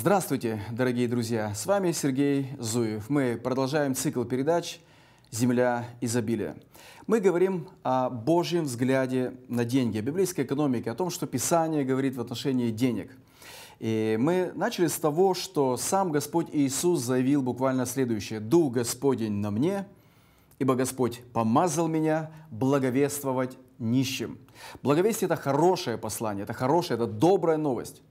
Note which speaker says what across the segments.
Speaker 1: Здравствуйте, дорогие друзья! С вами Сергей Зуев. Мы продолжаем цикл передач «Земля изобилия». Мы говорим о Божьем взгляде на деньги, о библейской экономике, о том, что Писание говорит в отношении денег. И мы начали с того, что сам Господь Иисус заявил буквально следующее. «Дух Господень на мне, ибо Господь помазал меня благовествовать нищим». Благовестие – это хорошее послание, это хорошая, это добрая новость.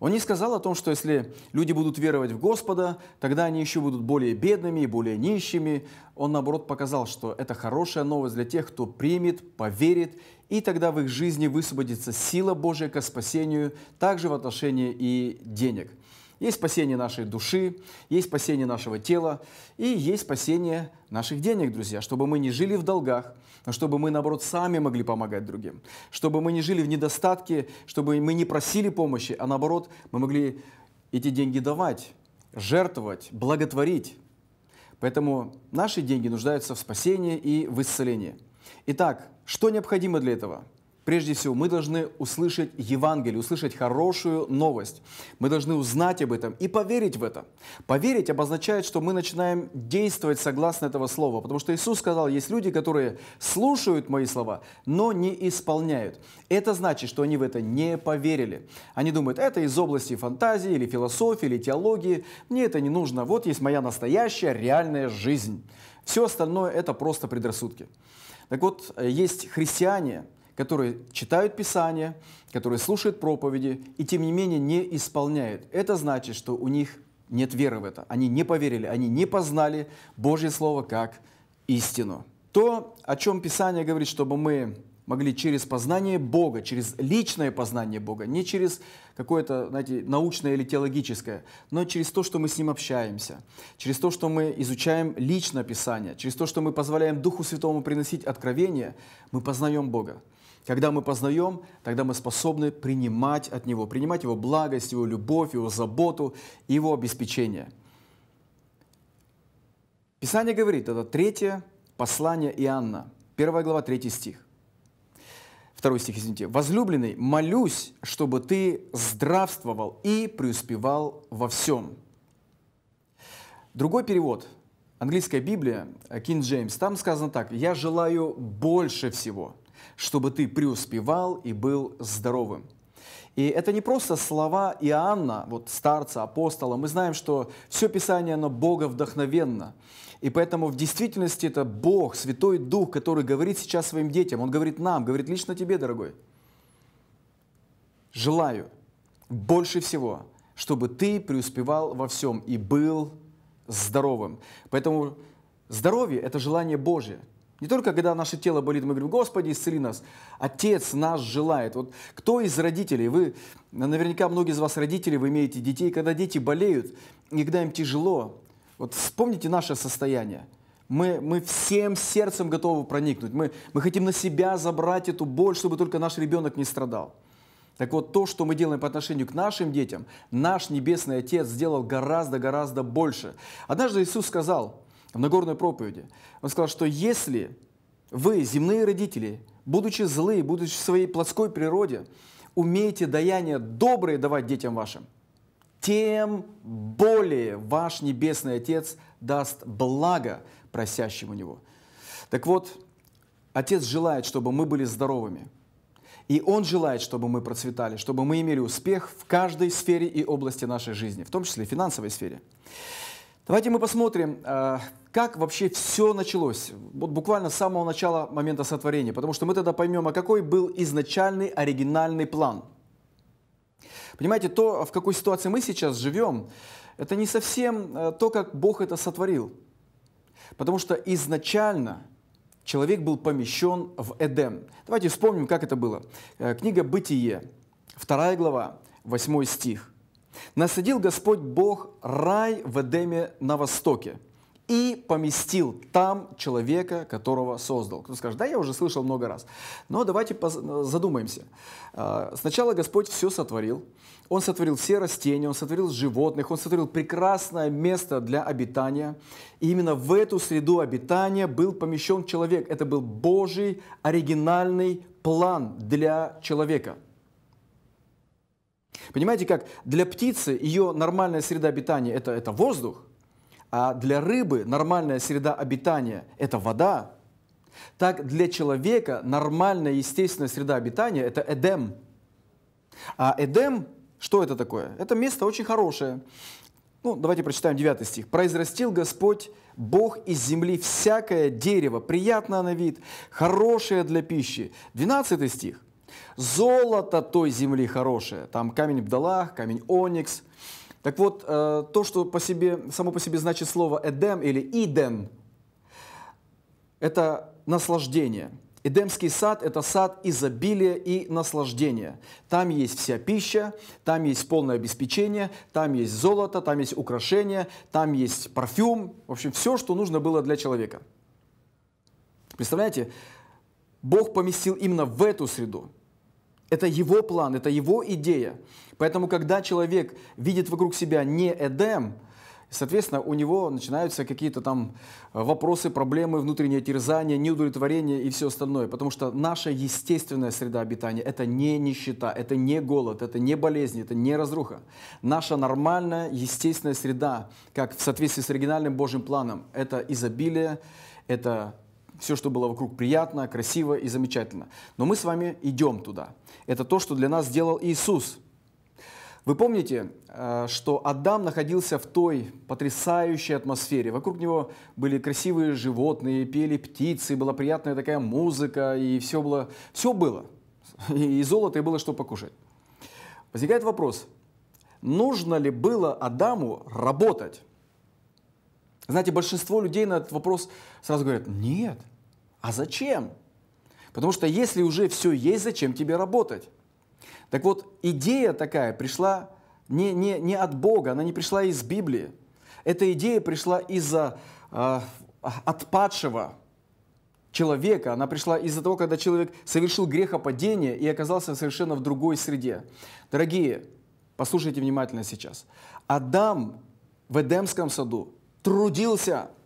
Speaker 1: Он не сказал о том, что если люди будут веровать в Господа, тогда они еще будут более бедными и более нищими. Он, наоборот, показал, что это хорошая новость для тех, кто примет, поверит, и тогда в их жизни высвободится сила Божия к спасению, также в отношении и денег. Есть спасение нашей души, есть спасение нашего тела и есть спасение наших денег, друзья, чтобы мы не жили в долгах, но чтобы мы, наоборот, сами могли помогать другим, чтобы мы не жили в недостатке, чтобы мы не просили помощи, а наоборот, мы могли эти деньги давать, жертвовать, благотворить. Поэтому наши деньги нуждаются в спасении и в исцелении. Итак, что необходимо для этого – Прежде всего, мы должны услышать Евангелие, услышать хорошую новость. Мы должны узнать об этом и поверить в это. Поверить обозначает, что мы начинаем действовать согласно этого слова, потому что Иисус сказал, есть люди, которые слушают мои слова, но не исполняют. Это значит, что они в это не поверили. Они думают, это из области фантазии или философии или теологии, мне это не нужно, вот есть моя настоящая реальная жизнь. Все остальное это просто предрассудки. Так вот, э, есть христиане – которые читают Писание, которые слушают проповеди и тем не менее не исполняют. Это значит, что у них нет веры в это. Они не поверили, они не познали Божье Слово как истину. То, о чем Писание говорит, чтобы мы могли через познание Бога, через личное познание Бога, не через какое-то, знаете, научное или теологическое, но через то, что мы с Ним общаемся, через то, что мы изучаем лично Писание, через то, что мы позволяем Духу Святому приносить откровение, мы познаем Бога. Когда мы познаем, тогда мы способны принимать от Него, принимать Его благость, Его любовь, Его заботу, Его обеспечение. Писание говорит, это третье послание Иоанна, первая глава, третий стих. Второй стих, извините. «Возлюбленный, молюсь, чтобы ты здравствовал и преуспевал во всем». Другой перевод, английская Библия, э, King James, там сказано так, «Я желаю больше всего» чтобы ты преуспевал и был здоровым. И это не просто слова Иоанна, вот старца, апостола. Мы знаем, что все Писание, оно Бога вдохновенно. И поэтому в действительности это Бог, Святой Дух, который говорит сейчас своим детям. Он говорит нам, говорит лично тебе, дорогой. Желаю больше всего, чтобы ты преуспевал во всем и был здоровым. Поэтому здоровье – это желание Божье. Не только когда наше тело болит, мы говорим, Господи, исцели нас. Отец нас желает. Вот кто из родителей, вы, наверняка многие из вас родители, вы имеете детей, когда дети болеют, и когда им тяжело, вот вспомните наше состояние. Мы, мы всем сердцем готовы проникнуть. Мы, мы хотим на себя забрать эту боль, чтобы только наш ребенок не страдал. Так вот, то, что мы делаем по отношению к нашим детям, наш Небесный Отец сделал гораздо-гораздо больше. Однажды Иисус сказал, в Нагорной проповеди. Он сказал, что если вы, земные родители, будучи злы, будучи в своей плотской природе, умеете даяние добрые давать детям вашим, тем более ваш Небесный Отец даст благо просящему Него. Так вот, Отец желает, чтобы мы были здоровыми. И Он желает, чтобы мы процветали, чтобы мы имели успех в каждой сфере и области нашей жизни, в том числе и финансовой сфере. Давайте мы посмотрим, э, как вообще все началось. Вот буквально с самого начала момента сотворения, потому что мы тогда поймем, а какой был изначальный оригинальный план. Понимаете, то, в какой ситуации мы сейчас живем, это не совсем э, то, как Бог это сотворил. Потому что изначально человек был помещен в Эдем. Давайте вспомним, как это было. Э, книга «Бытие», 2 глава, 8 стих. Насадил Господь Бог рай в Эдеме на востоке и поместил там человека, которого создал. Кто скажет, да, я уже слышал много раз. Но давайте задумаемся. А, сначала Господь все сотворил. Он сотворил все растения, Он сотворил животных, Он сотворил прекрасное место для обитания. И именно в эту среду обитания был помещен человек. Это был Божий оригинальный план для человека – Понимаете, как для птицы ее нормальная среда обитания это, – это воздух, а для рыбы нормальная среда обитания – это вода. Так для человека нормальная естественная среда обитания – это Эдем. А Эдем – что это такое? Это место очень хорошее. Ну, давайте прочитаем 9 стих. «Произрастил Господь Бог из земли всякое дерево, приятное на вид, хорошее для пищи». 12 стих. Золото той земли хорошее, там камень бдалах, камень оникс. Так вот, э, то, что по себе, само по себе значит слово «эдем» или «иден», это наслаждение. Эдемский сад – это сад изобилия и наслаждения. Там есть вся пища, там есть полное обеспечение, там есть золото, там есть украшения, там есть парфюм. В общем, все, что нужно было для человека. Представляете, Бог поместил именно в эту среду. Это его план, это его идея. Поэтому, когда человек видит вокруг себя не Эдем, соответственно, у него начинаются какие-то там э, вопросы, проблемы, внутреннее терзание, неудовлетворение и все остальное. Потому что наша естественная среда обитания – это не нищета, это не голод, это не болезни, это не разруха. Наша нормальная, естественная среда, как в соответствии с оригинальным Божьим планом, это изобилие, это все, что было вокруг, приятно, красиво и замечательно. Но мы с вами идем туда. Это то, что для нас сделал Иисус. Вы помните, э, что Адам находился в той потрясающей атмосфере. Вокруг него были красивые животные, пели птицы, была приятная такая музыка, и все было, все было. И золото, и было что покушать. Возникает вопрос, нужно ли было Адаму работать? Знаете, большинство людей на этот вопрос сразу говорят, нет, а зачем? Потому что если уже все есть, зачем тебе работать? Так вот, идея такая пришла не, не, не от Бога, она не пришла из Библии. Эта идея пришла из-за э, отпадшего человека, она пришла из-за того, когда человек совершил грехопадение и оказался совершенно в другой среде. Дорогие, послушайте внимательно сейчас. Адам в Эдемском саду трудился –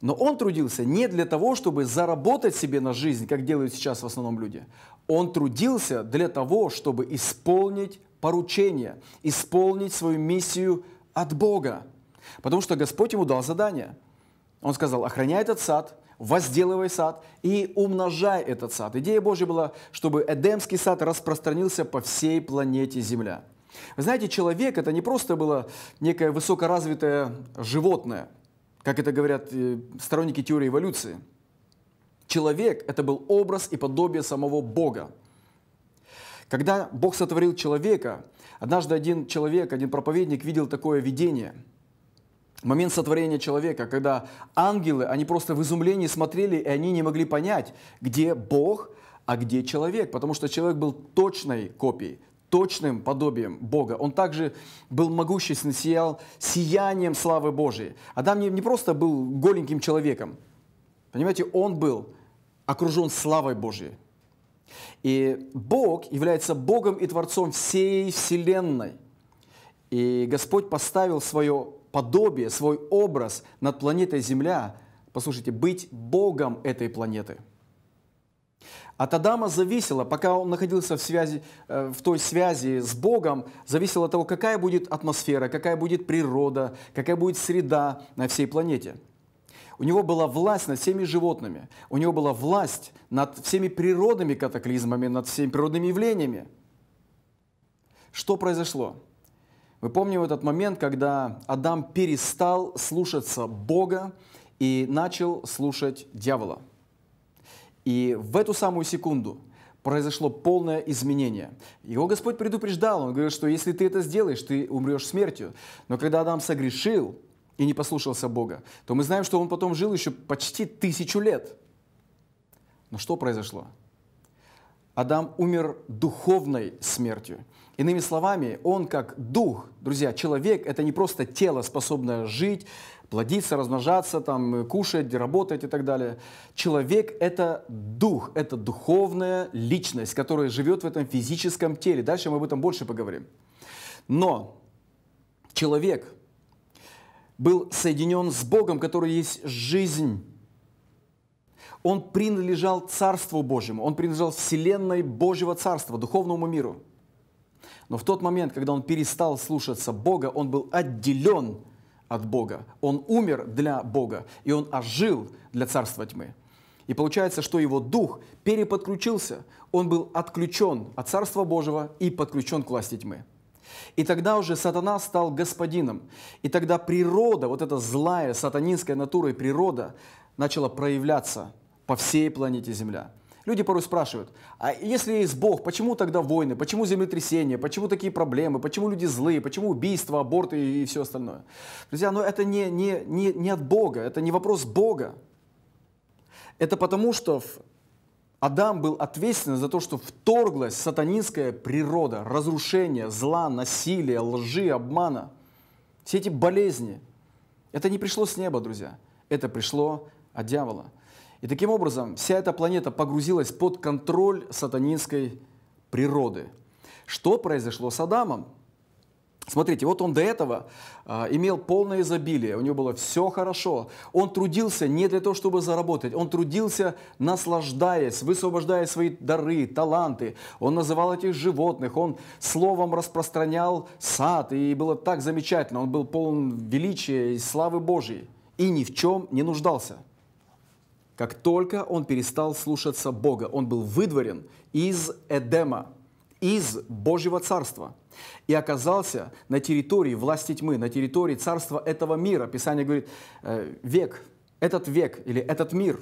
Speaker 1: но он трудился не для того, чтобы заработать себе на жизнь, как делают сейчас в основном люди. Он трудился для того, чтобы исполнить поручение, исполнить свою миссию от Бога. Потому что Господь ему дал задание. Он сказал, охраняй этот сад, возделывай сад и умножай этот сад. Идея Божья была, чтобы Эдемский сад распространился по всей планете Земля. Вы знаете, человек это не просто было некое высокоразвитое животное – как это говорят э, сторонники теории эволюции, человек – это был образ и подобие самого Бога. Когда Бог сотворил человека, однажды один человек, один проповедник видел такое видение – Момент сотворения человека, когда ангелы, они просто в изумлении смотрели, и они не могли понять, где Бог, а где человек, потому что человек был точной копией, точным подобием Бога. Он также был могущественным сиял сиянием славы Божией. Адам не, не просто был голеньким человеком. Понимаете, он был окружен славой Божией. И Бог является Богом и Творцом всей Вселенной. И Господь поставил свое подобие, свой образ над планетой Земля. Послушайте, быть Богом этой планеты – от Адама зависело, пока он находился в, связи, э, в той связи с Богом, зависело от того, какая будет атмосфера, какая будет природа, какая будет среда на всей планете. У него была власть над всеми животными, у него была власть над всеми природными катаклизмами, над всеми природными явлениями. Что произошло? Мы помним этот момент, когда Адам перестал слушаться Бога и начал слушать дьявола. И в эту самую секунду произошло полное изменение. Его Господь предупреждал, он говорил, что если ты это сделаешь, ты умрешь смертью. Но когда Адам согрешил и не послушался Бога, то мы знаем, что он потом жил еще почти тысячу лет. Но что произошло? Адам умер духовной смертью. Иными словами, он как дух, друзья, человек – это не просто тело, способное жить, плодиться, размножаться, там, э, кушать, работать и так далее. Человек – это дух, это духовная личность, которая живет в этом физическом теле. Дальше мы об этом больше поговорим. Но человек был соединен с Богом, который есть жизнь. Он принадлежал Царству Божьему, он принадлежал Вселенной Божьего Царства, духовному миру. Но в тот момент, когда он перестал слушаться Бога, он был отделен от Бога. Он умер для Бога, и он ожил для царства тьмы. И получается, что его дух переподключился, он был отключен от Царства Божьего и подключен к власти тьмы. И тогда уже сатана стал господином. И тогда природа, вот эта злая сатанинская натура и природа начала проявляться по всей планете Земля – Люди порой спрашивают, а если есть Бог, почему тогда войны, почему землетрясения, почему такие проблемы, почему люди злые, почему убийства, аборты и, и все остальное? Друзья, но это не, не, не, не от Бога, это не вопрос Бога. Это потому, что Адам был ответственен за то, что вторглась сатанинская природа, разрушение, зла, насилие, лжи, обмана. Все эти болезни. Это не пришло с неба, друзья. Это пришло от дьявола. И таким образом вся эта планета погрузилась под контроль сатанинской природы. Что произошло с Адамом? Смотрите, вот он до этого э, имел полное изобилие, у него было все хорошо. Он трудился не для того, чтобы заработать, он трудился, наслаждаясь, высвобождая свои дары, таланты. Он называл этих животных, он словом распространял сад, и было так замечательно, он был полон величия и славы Божьей, и ни в чем не нуждался – как только он перестал слушаться Бога, он был выдворен из Эдема, из Божьего Царства и оказался на территории власти тьмы, на территории царства этого мира. Писание говорит, э, век, этот век или этот мир.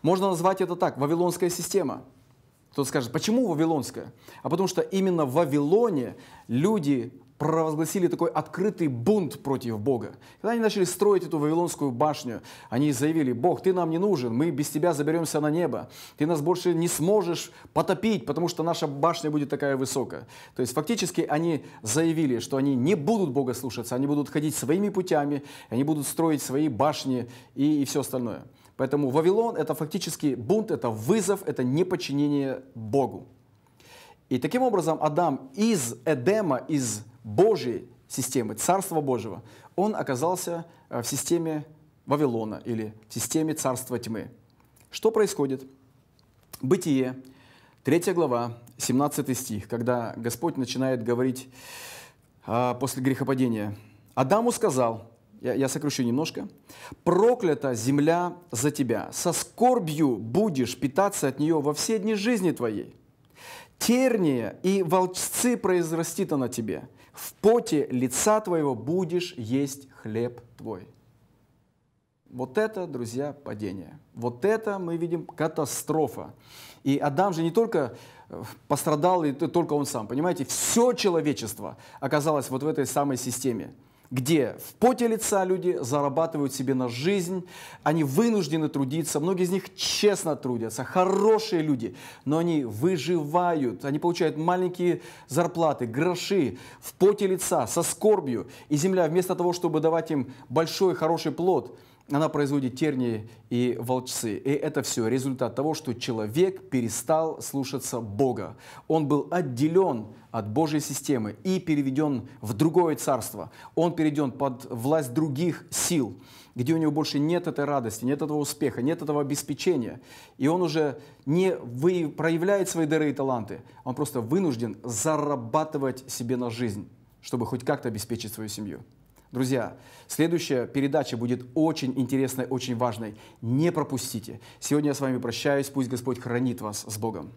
Speaker 1: Можно назвать это так, Вавилонская система. Кто-то скажет, почему Вавилонская? А потому что именно в Вавилоне люди провозгласили такой открытый бунт против Бога. Когда они начали строить эту Вавилонскую башню, они заявили, Бог, ты нам не нужен, мы без тебя заберемся на небо, ты нас больше не сможешь потопить, потому что наша башня будет такая высокая. То есть фактически они заявили, что они не будут Бога слушаться, они будут ходить своими путями, они будут строить свои башни и, и все остальное. Поэтому Вавилон – это фактически бунт, это вызов, это неподчинение Богу. И таким образом Адам из Эдема, из Божьей системы, Царства Божьего, он оказался э, в системе Вавилона или в системе Царства Тьмы. Что происходит? Бытие, 3 глава, 17 стих, когда Господь начинает говорить а, после грехопадения. «Адаму сказал, я, я сокращу немножко, «Проклята земля за тебя, со скорбью будешь питаться от нее во все дни жизни твоей. Терния и волчцы произрастит она тебе, в поте лица твоего будешь есть хлеб твой. Вот это, друзья, падение. Вот это мы видим катастрофа. И Адам же не только э, пострадал, и только он сам, понимаете, все человечество оказалось вот в этой самой системе где в поте лица люди зарабатывают себе на жизнь, они вынуждены трудиться, многие из них честно трудятся, хорошие люди, но они выживают, они получают маленькие зарплаты, гроши в поте лица, со скорбью, и земля вместо того, чтобы давать им большой хороший плод – она производит тернии и волчцы. И это все результат того, что человек перестал слушаться Бога. Он был отделен от Божьей системы и переведен в другое царство. Он переведен под власть других сил, где у него больше нет этой радости, нет этого успеха, нет этого обеспечения. И он уже не вы... проявляет свои дары и таланты, он просто вынужден зарабатывать себе на жизнь, чтобы хоть как-то обеспечить свою семью. Друзья, следующая передача будет очень интересной, очень важной. Не пропустите. Сегодня я с вами прощаюсь. Пусть Господь хранит вас с Богом.